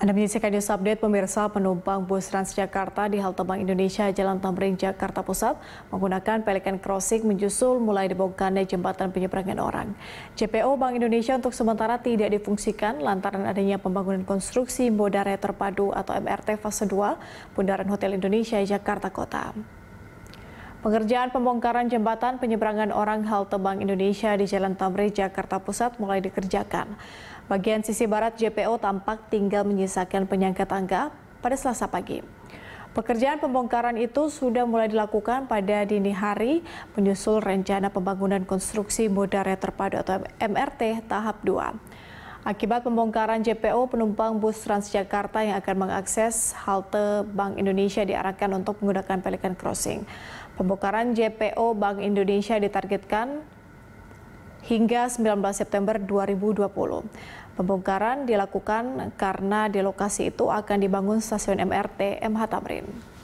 Anda menyaksikan news update pemirsa penumpang bus Transjakarta di halte Bank Indonesia Jalan Tamrin Jakarta Pusat menggunakan Pelikan Crossing menyusul mulai dibongkarnya jembatan penyeberangan orang. JPO Bank Indonesia untuk sementara tidak difungsikan lantaran adanya pembangunan konstruksi moda raya terpadu atau MRT fase 2 Bundaran Hotel Indonesia Jakarta Kota. Pengerjaan pembongkaran jembatan penyeberangan orang halte Bank Indonesia di Jalan Tamrin Jakarta Pusat mulai dikerjakan. Bagian sisi barat JPO tampak tinggal menyisakan penyangga tangga pada Selasa pagi. Pekerjaan pembongkaran itu sudah mulai dilakukan pada dini hari menyusul rencana pembangunan konstruksi moda terpadu atau MRT tahap 2. Akibat pembongkaran JPO, penumpang bus Transjakarta yang akan mengakses halte Bank Indonesia diarahkan untuk menggunakan Pelikan Crossing. Pembongkaran JPO Bank Indonesia ditargetkan hingga 19 September 2020. Pembongkaran dilakukan karena di lokasi itu akan dibangun stasiun MRT MH Tamrin.